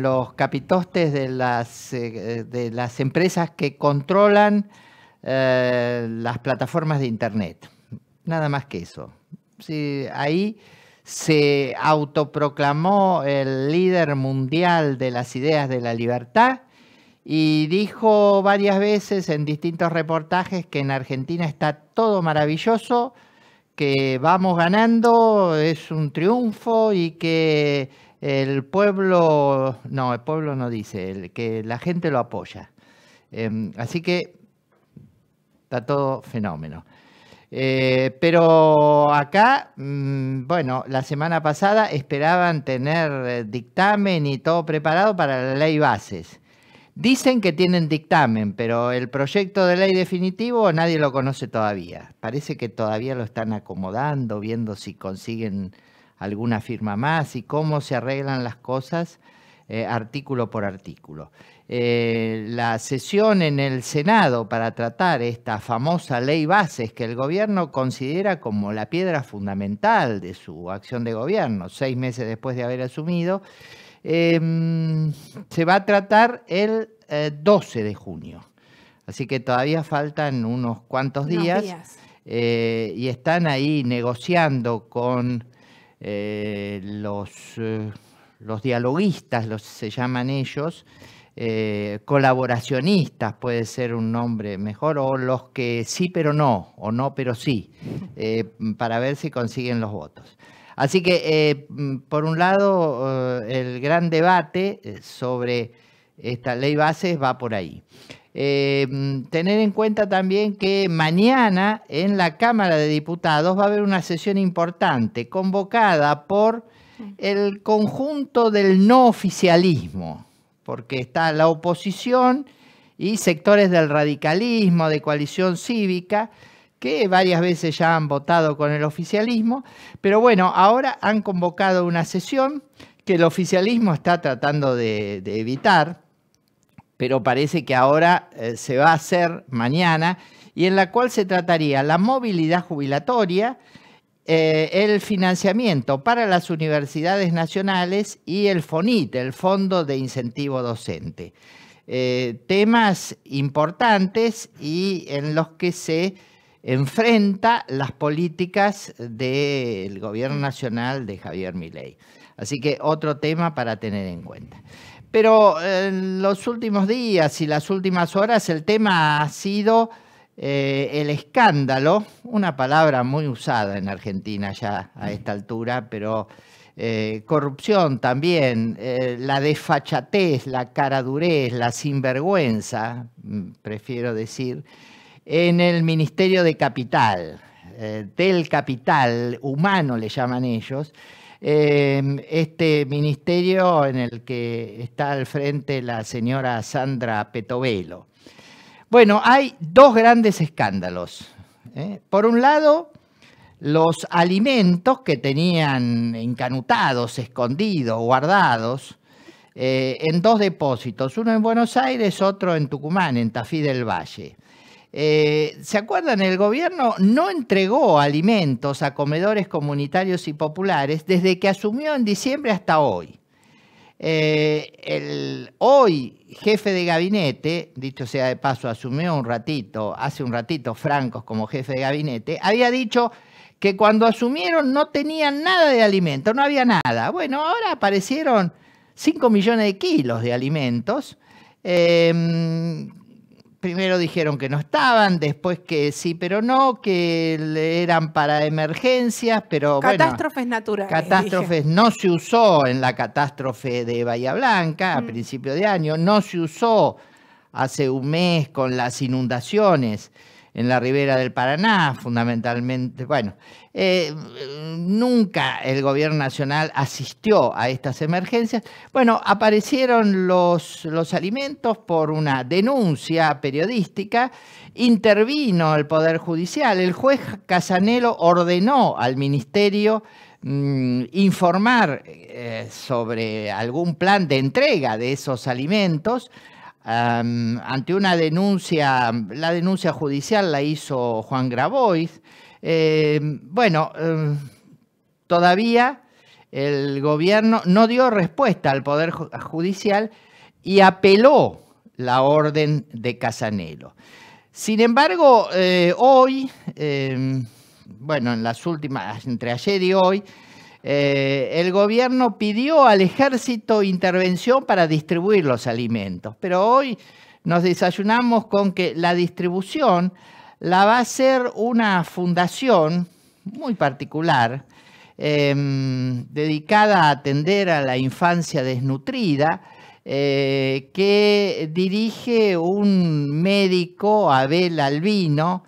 los capitostes de las, eh, de las empresas que controlan eh, las plataformas de Internet. Nada más que eso. ahí se autoproclamó el líder mundial de las ideas de la libertad y dijo varias veces en distintos reportajes que en Argentina está todo maravilloso, que vamos ganando, es un triunfo y que el pueblo, no, el pueblo no dice, el, que la gente lo apoya. Em, así que está todo fenómeno. Eh, pero acá, mm, bueno, la semana pasada esperaban tener eh, dictamen y todo preparado para la ley bases. Dicen que tienen dictamen, pero el proyecto de ley definitivo nadie lo conoce todavía. Parece que todavía lo están acomodando, viendo si consiguen alguna firma más y cómo se arreglan las cosas eh, artículo por artículo. Eh, la sesión en el Senado para tratar esta famosa ley bases que el gobierno considera como la piedra fundamental de su acción de gobierno, seis meses después de haber asumido, em, se va a tratar el 12 eh, de junio. Así que todavía faltan unos cuantos días. y están ahí negociando con eh, los, eh, los, dialoguistas, los, se llaman ellos, eh, colaboracionistas puede ser un nombre mejor, o los que sí pero no, o no pero sí, para ver si consiguen los votos. Así que, por un lado, el gran debate sobre esta ley bases va por ahí. Eh, tener en cuenta también que mañana en la Cámara de Diputados va a haber una sesión importante convocada por el conjunto del no oficialismo, porque está la oposición y sectores del radicalismo, de coalición cívica, que varias veces ya han votado con el oficialismo, pero bueno, ahora han convocado una sesión que el oficialismo está tratando de evitar, pero parece que ahora eh, se va a hacer mañana, y en la cual se trataría la movilidad jubilatoria, eh, el financiamiento para las universidades nacionales y el FONIT, el Fondo de Incentivo Docente. Eh, temas importantes y en los que se enfrenta las políticas del gobierno nacional de Javier Milei. Así que otro tema para tener en cuenta. Pero en los últimos días y las últimas horas el tema ha sido eh, el escándalo, una palabra muy usada en Argentina ya a esta altura, pero eh, corrupción también, eh, la desfachatez, la caradurez, la sinvergüenza, prefiero decir, en el Ministerio de Capital, del capital humano le llaman ellos Em, este ministerio en el que está al frente la señora Sandra Petovelo. Bueno, hay dos grandes escándalos. ¿eh? Por un lado, los alimentos que tenían encanutados, escondidos, guardados, eh, en dos depósitos, uno en Buenos Aires, otro en Tucumán, en Tafí del Valle. Eh, ¿Se acuerdan? El gobierno no entregó alimentos a comedores comunitarios y populares desde que asumió en diciembre hasta hoy. Eh, el hoy jefe de gabinete, dicho sea de paso, asumió un ratito, hace un ratito Francos como jefe de gabinete, había dicho que cuando asumieron no tenían nada de alimento, no había nada. Bueno, ahora aparecieron 5 millones de kilos de alimentos. Eh, primero dijeron que no estaban, después que sí, pero no, que eran para emergencias, pero catástrofes naturales. Catástrofes no se usó en la catástrofe de Bahía Blanca a mm. principio de año, no se usó hace un mes con las inundaciones en la ribera del Paraná, fundamentalmente. Bueno, eh, nunca el gobierno nacional asistió a estas emergencias. Bueno, aparecieron los, los alimentos por una denuncia periodística, intervino el Poder Judicial, el juez Casanelo ordenó al Ministerio mm, informar eh, sobre algún plan de entrega de esos alimentos ante una denuncia, la denuncia judicial la hizo Juan Grabois. Em, bueno, em, todavía el gobierno no dio respuesta al Poder Judicial y apeló la orden de Casanelo. Sin embargo, eh, hoy, em, bueno, en las últimas, entre ayer y hoy, eh, el gobierno pidió al ejército intervención para distribuir los alimentos, pero hoy nos desayunamos con que la distribución la va a hacer una fundación muy particular em, dedicada a atender a la infancia desnutrida. Eh, que dirige un médico, Abel Albino,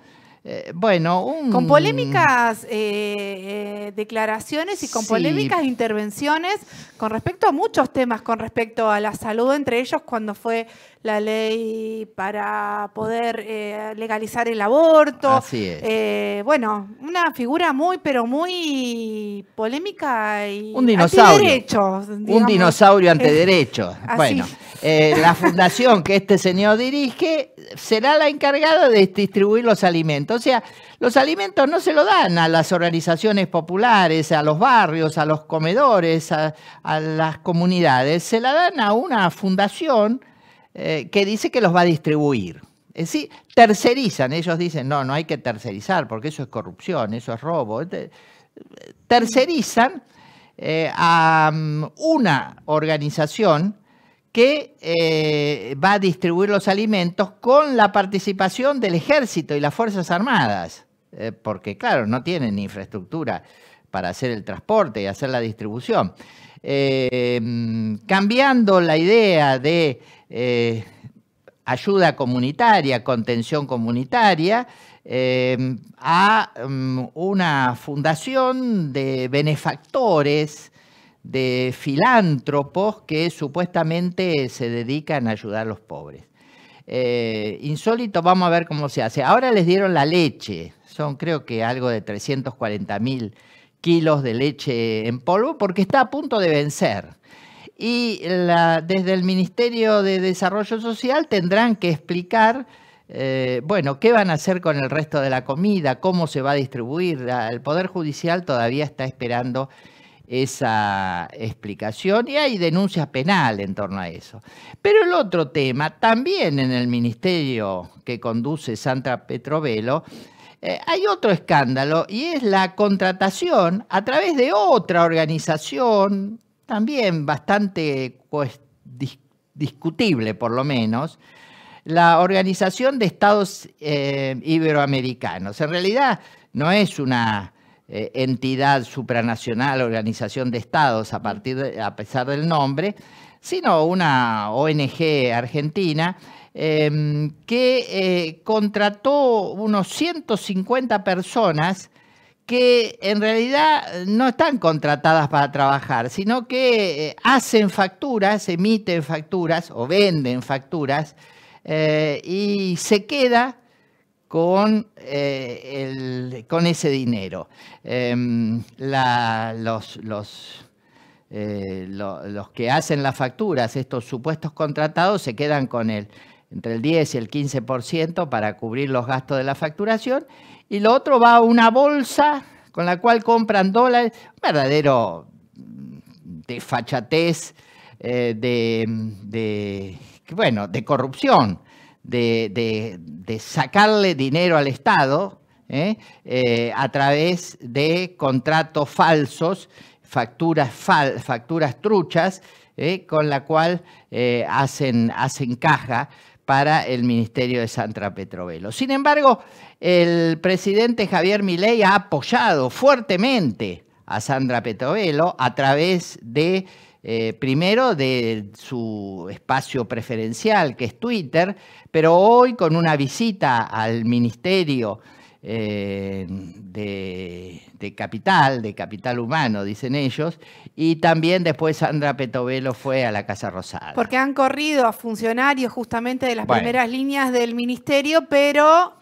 eh, bueno, Con polémicas eh, eh, declaraciones y con polémicas intervenciones con respecto a muchos temas, con respecto a la salud, entre ellos cuando fue la ley para poder eh, legalizar el aborto. Eh, bueno, una figura muy, pero muy polémica y un dinosaurio. un dinosaurio ante Bueno, eh, la fundación que este señor dirige será la encargada de distribuir los alimentos. O sea, los alimentos no se lo dan a las organizaciones populares, a los barrios, a los comedores, a, a las comunidades, se la dan a una fundación eh, que dice que los va a distribuir. Es decir, tercerizan, ellos dicen, no, no hay que tercerizar porque eso es corrupción, eso es robo. Este, tercerizan eh, a mm, una organización que eh, va a distribuir los alimentos con la participación del ejército y las Fuerzas Armadas, porque claro, no tienen infraestructura para hacer el transporte y hacer la distribución. Mm, cambiando la idea de eh, ayuda comunitaria, contención comunitaria, eh, a mm, una fundación de benefactores, de filántropos que supuestamente se dedican a ayudar a los pobres. Eh, insólito, vamos a ver cómo se hace. Ahora les dieron la leche, son creo que algo de 340 mil kilos de leche en polvo porque está a punto de vencer y desde el Ministerio de Desarrollo Social tendrán que explicar, eh, bueno, qué van a hacer con el resto de la comida, cómo se va a distribuir. El Poder Judicial todavía está esperando esa explicación y hay denuncias penal en torno a eso. Pero el otro tema, también en el ministerio que conduce Santa Petrovelo, eh, hay otro escándalo y es la contratación a través de otra organización también bastante discutible por lo menos, la Organización de Estados eh, Iberoamericanos. En realidad no es una eh, entidad supranacional, organización de estados a, partir a pesar del nombre, sino una ONG argentina em, que eh, contrató unos 150 personas que en realidad no están contratadas para trabajar, sino que eh, hacen facturas, emiten facturas o venden facturas eh, y se queda con, eh, con ese dinero. Em, los, los que hacen las facturas, estos supuestos contratados, se quedan con el, entre el 10 y el 15% para cubrir los gastos de la facturación y lo otro va a una bolsa con la cual compran dólares. Un verdadero mm, desfachatez eh, de, bueno, de corrupción, de, sacarle dinero al Estado ¿eh? Eh, a través de contratos falsos, facturas, facturas truchas, con la cual hacen, hacen caja para el Ministerio de Sandra Petrovelo. Sin embargo, el presidente Javier Milei ha apoyado fuertemente a Sandra Petrovelo a través de, eh, primero, de su espacio preferencial, que es Twitter, pero hoy con una visita al Ministerio eh, de, capital, de capital humano, dicen ellos, y también después Sandra Petovelo fue a la Casa Rosada. Porque han corrido a funcionarios justamente de las primeras líneas del ministerio, pero...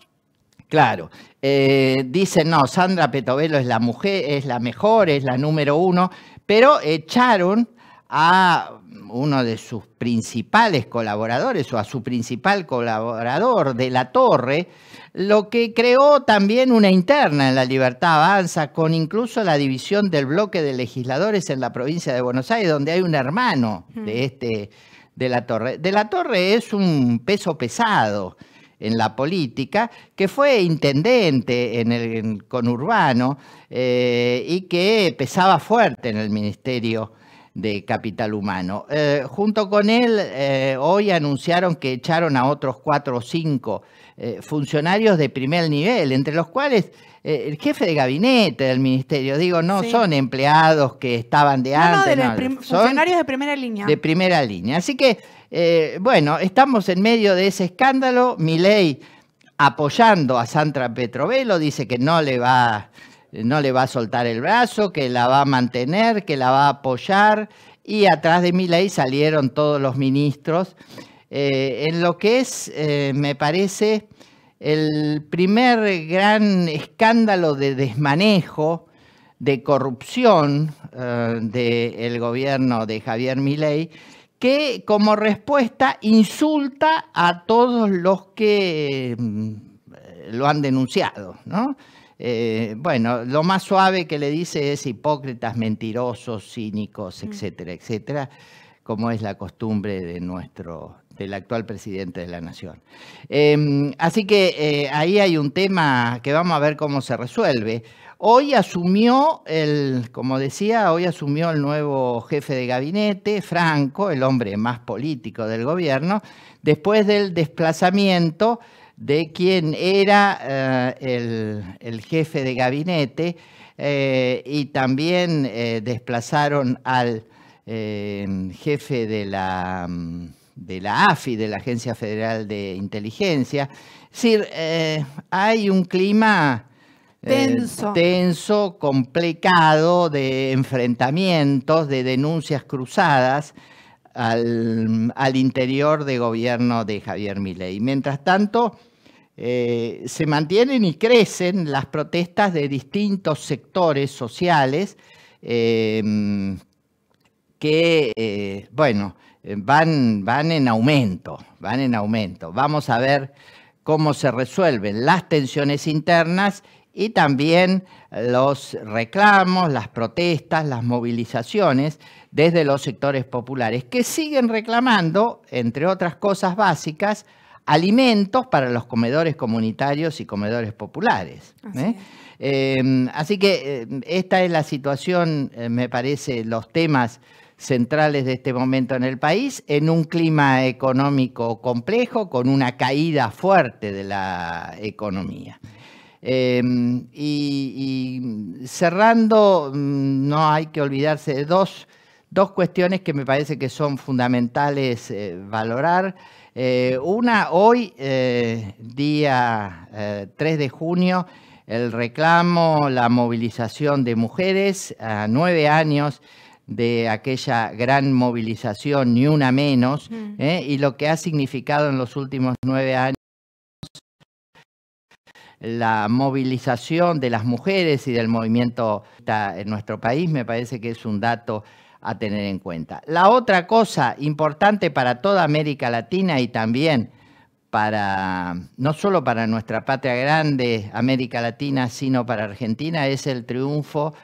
Claro, eh, dicen, no, Sandra Petovelo es la mujer, es la mejor, es la número uno, pero echaron a uno de sus principales colaboradores o a su principal colaborador de la Torre, lo que creó también una interna en la Libertad Avanza con incluso la división del bloque de legisladores en la provincia de Buenos Aires, donde hay un hermano de este de la Torre. De la Torre es un peso pesado en la política, que fue intendente en el conurbano eh, y que pesaba fuerte en el Ministerio de Capital Humano. Eh, junto con él, eh, hoy anunciaron que echaron a otros cuatro o cinco eh, funcionarios de primer nivel, entre los cuales el jefe de gabinete del ministerio. Digo, no son empleados que estaban de no, antes. No, funcionarios de primera línea. De primera línea. Así que, bueno, estamos en medio de ese escándalo. Milei apoyando a Sandra Petrovelo dice que no le va no le va a soltar el brazo, que la va a mantener, que la va a apoyar. Y atrás de Milei salieron todos los ministros. Eh, en lo que es, eh, me parece, el primer gran escándalo de desmanejo, de corrupción eh, del gobierno de Javier Milei, que como respuesta insulta a todos los que mm, lo han denunciado, ¿no? Eh, bueno, lo más suave que le dice es hipócritas, mentirosos, cínicos, mm. etcétera, etcétera, como es la costumbre de nuestro, del actual presidente de la nación. Em, así que eh, ahí hay un tema que vamos a ver cómo se resuelve. Hoy asumió el, como decía, hoy asumió el nuevo jefe de gabinete, Franco, el hombre más político del gobierno, después del desplazamiento de quien era eh, el, jefe de gabinete eh, y también eh, desplazaron al jefe de la, mm, de la AFI, de la Agencia Federal de Inteligencia. Es decir, hay un clima tenso. complicado, de enfrentamientos, de denuncias cruzadas. Al, al, interior de gobierno de Javier Milei. Mientras tanto, eh, se mantienen y crecen las protestas de distintos sectores sociales eh, que, eh, bueno, van en aumento, van en aumento. Vamos a ver cómo se resuelven las tensiones internas y también los reclamos, las protestas, las movilizaciones desde los sectores populares, que siguen reclamando, entre otras cosas básicas, alimentos para los comedores comunitarios y comedores populares. Así, ¿eh? em, que em, esta es la situación, eh, me parece, los temas centrales de este momento en el país, en un clima económico complejo, con una caída fuerte de la economía. Em, y, y, cerrando, mm, no hay que olvidarse de dos dos cuestiones que me parece que son fundamentales eh, valorar. Eh, una, hoy, eh, día 3 de junio, el reclamo, la movilización de mujeres a nueve años de aquella gran movilización, ni una menos, mm. y lo que ha significado en los últimos nueve años la movilización de las mujeres y del movimiento en nuestro país, me parece que es un dato a tener en cuenta. La otra cosa importante para toda América Latina y también para, no solo para nuestra patria grande, América Latina, sino para Argentina, es el triunfo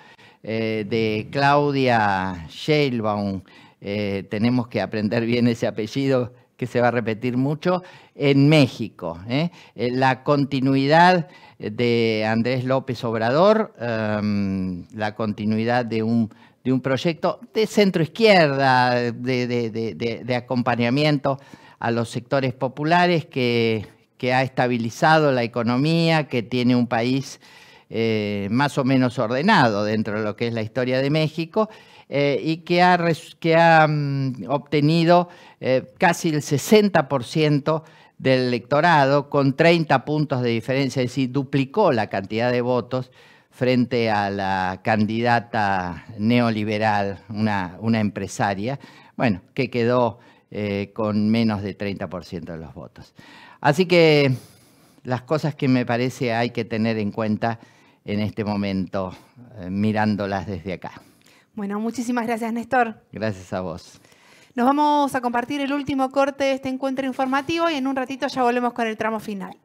eh, de Claudia Sheinbaum. Eh, tenemos que aprender bien ese apellido, que se va a repetir mucho, en México. ¿eh? Eh, la continuidad de Andrés López Obrador, em, la continuidad de un, proyecto de centro izquierda, de, acompañamiento a los sectores populares que, ha estabilizado la economía, que tiene un país eh, más o menos ordenado dentro de lo que es la historia de México eh, y que ha, mm, obtenido eh, casi el 60% del electorado con 30 puntos de diferencia, es decir, duplicó la cantidad de votos frente a la candidata neoliberal, una, empresaria, bueno, que quedó eh, con menos de 30% de los votos. Así que las cosas que me parece hay que tener en cuenta en este momento, mirándolas desde acá. Bueno, muchísimas gracias, Néstor. Gracias a vos. Nos vamos a compartir el último corte de este encuentro informativo y en un ratito ya volvemos con el tramo final.